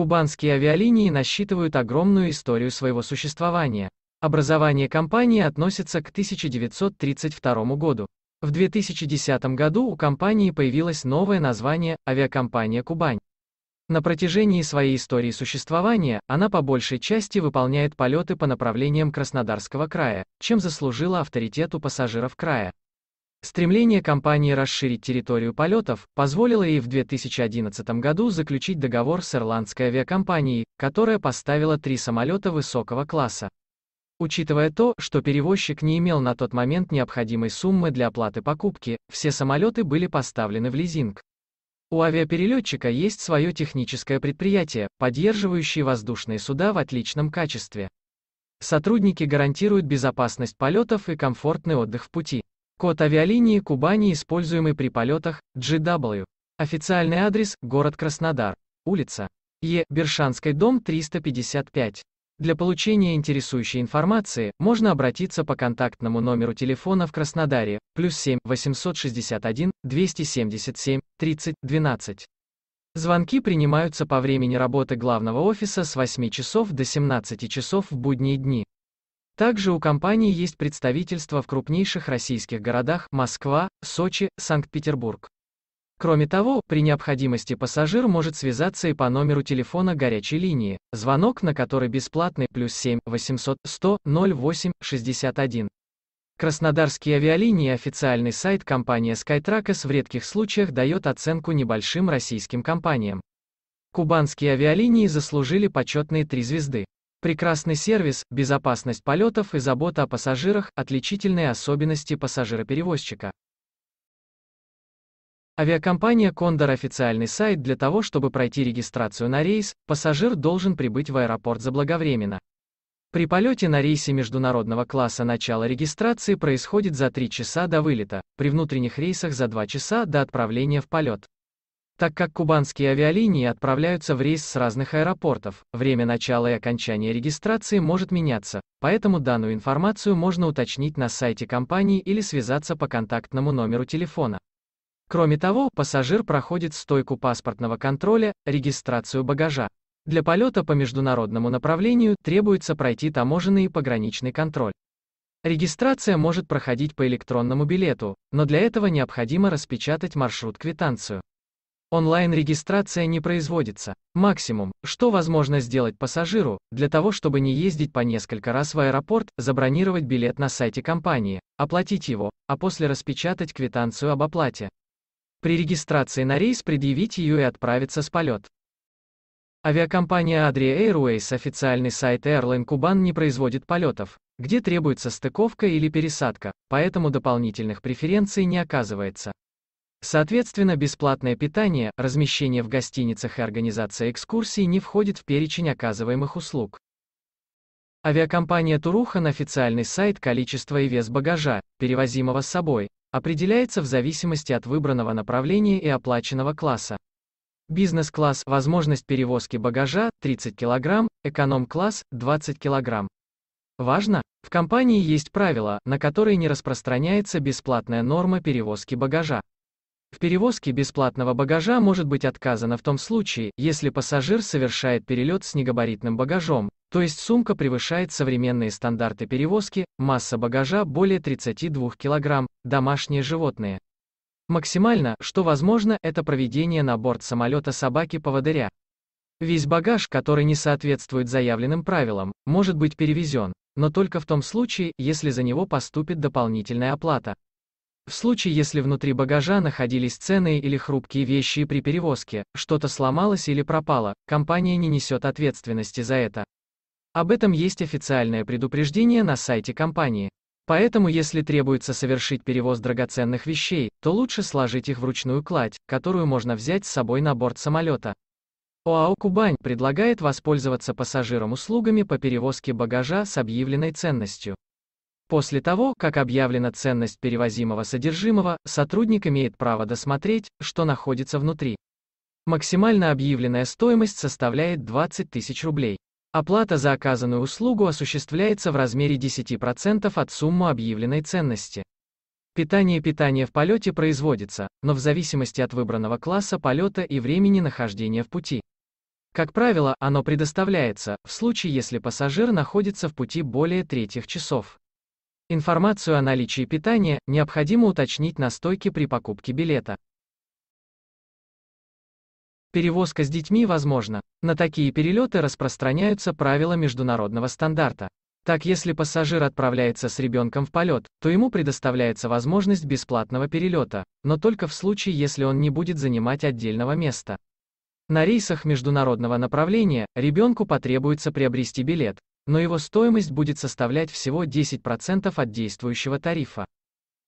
Кубанские авиалинии насчитывают огромную историю своего существования. Образование компании относится к 1932 году. В 2010 году у компании появилось новое название «Авиакомпания Кубань». На протяжении своей истории существования она по большей части выполняет полеты по направлениям Краснодарского края, чем заслужила авторитету пассажиров края. Стремление компании расширить территорию полетов позволило ей в 2011 году заключить договор с ирландской авиакомпанией, которая поставила три самолета высокого класса. Учитывая то, что перевозчик не имел на тот момент необходимой суммы для оплаты покупки, все самолеты были поставлены в лизинг. У авиаперелетчика есть свое техническое предприятие, поддерживающее воздушные суда в отличном качестве. Сотрудники гарантируют безопасность полетов и комфортный отдых в пути. Код авиалинии Кубани, используемый при полетах GW. Официальный адрес – город Краснодар. Улица Е. Бершанской, дом 355. Для получения интересующей информации можно обратиться по контактному номеру телефона в Краснодаре плюс 7 861 277 30 12. Звонки принимаются по времени работы главного офиса с 8 часов до 17 часов в будние дни. Также у компании есть представительства в крупнейших российских городах Москва, Сочи, Санкт-Петербург. Кроме того, при необходимости пассажир может связаться и по номеру телефона горячей линии, звонок на который бесплатный плюс 7 800 100 08 61. Краснодарские авиалинии официальный сайт компании Skytrackers в редких случаях дает оценку небольшим российским компаниям. Кубанские авиалинии заслужили почетные три звезды. Прекрасный сервис, безопасность полетов и забота о пассажирах – отличительные особенности пассажироперевозчика. Авиакомпания «Кондор» – официальный сайт для того, чтобы пройти регистрацию на рейс, пассажир должен прибыть в аэропорт заблаговременно. При полете на рейсе международного класса начало регистрации происходит за 3 часа до вылета, при внутренних рейсах за 2 часа до отправления в полет. Так как кубанские авиалинии отправляются в рейс с разных аэропортов, время начала и окончания регистрации может меняться, поэтому данную информацию можно уточнить на сайте компании или связаться по контактному номеру телефона. Кроме того, пассажир проходит стойку паспортного контроля, регистрацию багажа. Для полета по международному направлению требуется пройти таможенный и пограничный контроль. Регистрация может проходить по электронному билету, но для этого необходимо распечатать маршрут-квитанцию. Онлайн-регистрация не производится. Максимум, что возможно сделать пассажиру, для того чтобы не ездить по несколько раз в аэропорт, забронировать билет на сайте компании, оплатить его, а после распечатать квитанцию об оплате. При регистрации на рейс предъявить ее и отправиться с полет. Авиакомпания Adria Airways официальный сайт Airline Kuban не производит полетов, где требуется стыковка или пересадка, поэтому дополнительных преференций не оказывается. Соответственно, бесплатное питание, размещение в гостиницах и организация экскурсий не входит в перечень оказываемых услуг. Авиакомпания Туруха на официальный сайт количество и вес багажа, перевозимого с собой, определяется в зависимости от выбранного направления и оплаченного класса. Бизнес-класс – возможность перевозки багажа – 30 кг, эконом-класс – 20 кг. Важно, в компании есть правила, на которые не распространяется бесплатная норма перевозки багажа. В перевозке бесплатного багажа может быть отказано в том случае, если пассажир совершает перелет с негабаритным багажом, то есть сумка превышает современные стандарты перевозки, масса багажа более 32 кг, домашние животные. Максимально, что возможно, это проведение на борт самолета собаки-поводыря. Весь багаж, который не соответствует заявленным правилам, может быть перевезен, но только в том случае, если за него поступит дополнительная оплата. В случае, если внутри багажа находились ценные или хрупкие вещи и при перевозке что-то сломалось или пропало, компания не несет ответственности за это. Об этом есть официальное предупреждение на сайте компании. Поэтому если требуется совершить перевоз драгоценных вещей, то лучше сложить их в ручную кладь, которую можно взять с собой на борт самолета. ОАО «Кубань» предлагает воспользоваться пассажирам услугами по перевозке багажа с объявленной ценностью. После того, как объявлена ценность перевозимого содержимого, сотрудник имеет право досмотреть, что находится внутри. Максимально объявленная стоимость составляет 20 тысяч рублей. Оплата за оказанную услугу осуществляется в размере 10% от суммы объявленной ценности. Питание питания в полете производится, но в зависимости от выбранного класса полета и времени нахождения в пути. Как правило, оно предоставляется, в случае если пассажир находится в пути более третьих часов. Информацию о наличии питания необходимо уточнить на стойке при покупке билета. Перевозка с детьми возможна. На такие перелеты распространяются правила международного стандарта. Так, если пассажир отправляется с ребенком в полет, то ему предоставляется возможность бесплатного перелета, но только в случае, если он не будет занимать отдельного места. На рейсах международного направления ребенку потребуется приобрести билет, но его стоимость будет составлять всего 10% от действующего тарифа.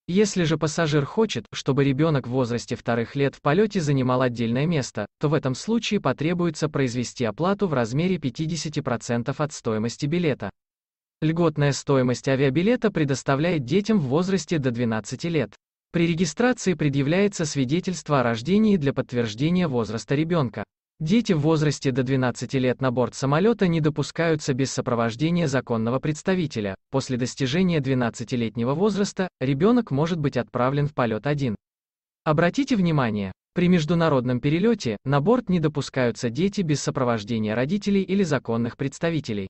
Если же пассажир хочет, чтобы ребенок в возрасте вторых лет в полете занимал отдельное место, то в этом случае потребуется произвести оплату в размере 50% от стоимости билета. Льготная стоимость авиабилета предоставляет детям в возрасте до 12 лет. При регистрации предъявляется свидетельство о рождении для подтверждения возраста ребенка. Дети в возрасте до 12 лет на борт самолета не допускаются без сопровождения законного представителя. После достижения 12-летнего возраста ребенок может быть отправлен в полет один. Обратите внимание, при международном перелете на борт не допускаются дети без сопровождения родителей или законных представителей.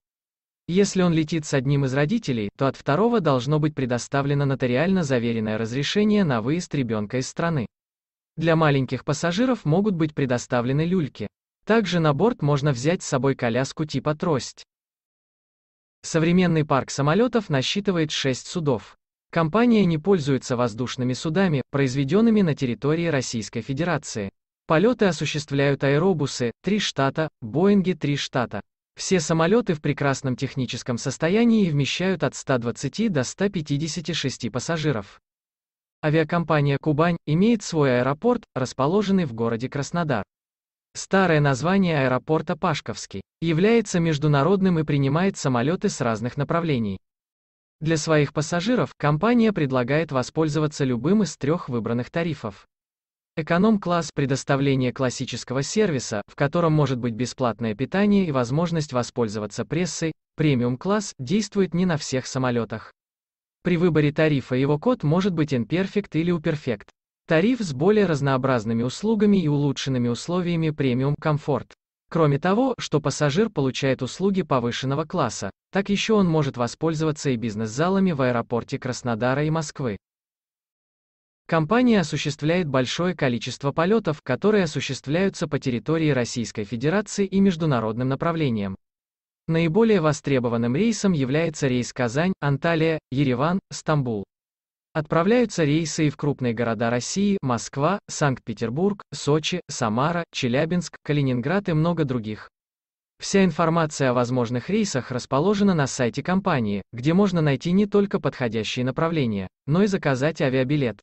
Если он летит с одним из родителей, то от второго должно быть предоставлено нотариально заверенное разрешение на выезд ребенка из страны. Для маленьких пассажиров могут быть предоставлены люльки. Также на борт можно взять с собой коляску типа трость. Современный парк самолетов насчитывает 6 судов. Компания не пользуется воздушными судами, произведенными на территории Российской Федерации. Полеты осуществляют аэробусы, три штата, Боинги три штата. Все самолеты в прекрасном техническом состоянии и вмещают от 120 до 156 пассажиров. Авиакомпания «Кубань» имеет свой аэропорт, расположенный в городе Краснодар. Старое название аэропорта Пашковский является международным и принимает самолеты с разных направлений. Для своих пассажиров компания предлагает воспользоваться любым из трех выбранных тарифов. Эконом-класс – предоставление классического сервиса, в котором может быть бесплатное питание и возможность воспользоваться прессой. Премиум-класс действует не на всех самолетах. При выборе тарифа его код может быть imperfect или уперфект. Тариф с более разнообразными услугами и улучшенными условиями премиум комфорт. Кроме того, что пассажир получает услуги повышенного класса, так еще он может воспользоваться и бизнес-залами в аэропорте Краснодара и Москвы. Компания осуществляет большое количество полетов, которые осуществляются по территории Российской Федерации и международным направлениям. Наиболее востребованным рейсом является рейс Казань, Анталия, Ереван, Стамбул. Отправляются рейсы и в крупные города России, Москва, Санкт-Петербург, Сочи, Самара, Челябинск, Калининград и много других. Вся информация о возможных рейсах расположена на сайте компании, где можно найти не только подходящие направления, но и заказать авиабилет.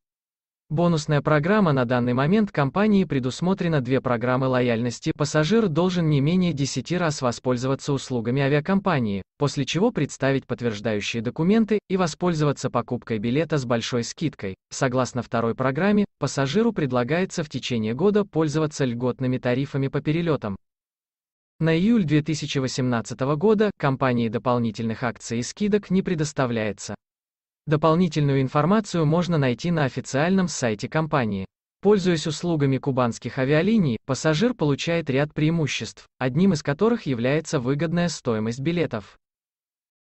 Бонусная программа на данный момент компании предусмотрена две программы лояльности. Пассажир должен не менее 10 раз воспользоваться услугами авиакомпании, после чего представить подтверждающие документы и воспользоваться покупкой билета с большой скидкой. Согласно второй программе, пассажиру предлагается в течение года пользоваться льготными тарифами по перелетам. На июль 2018 года компании дополнительных акций и скидок не предоставляется. Дополнительную информацию можно найти на официальном сайте компании. Пользуясь услугами кубанских авиалиний, пассажир получает ряд преимуществ, одним из которых является выгодная стоимость билетов.